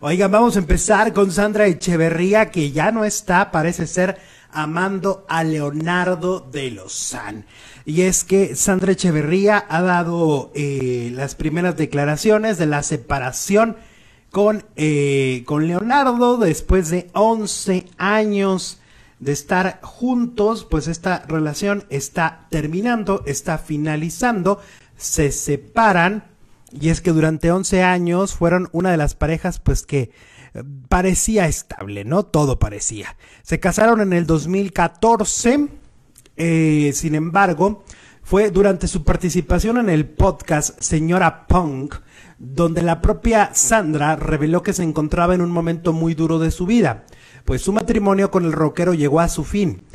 Oigan, vamos a empezar con Sandra Echeverría, que ya no está, parece ser, amando a Leonardo de Lozán. Y es que Sandra Echeverría ha dado eh, las primeras declaraciones de la separación con, eh, con Leonardo después de 11 años de estar juntos, pues esta relación está terminando, está finalizando, se separan y es que durante 11 años fueron una de las parejas pues que eh, parecía estable, ¿no? Todo parecía. Se casaron en el 2014, eh, sin embargo, fue durante su participación en el podcast Señora Punk, donde la propia Sandra reveló que se encontraba en un momento muy duro de su vida, pues su matrimonio con el rockero llegó a su fin.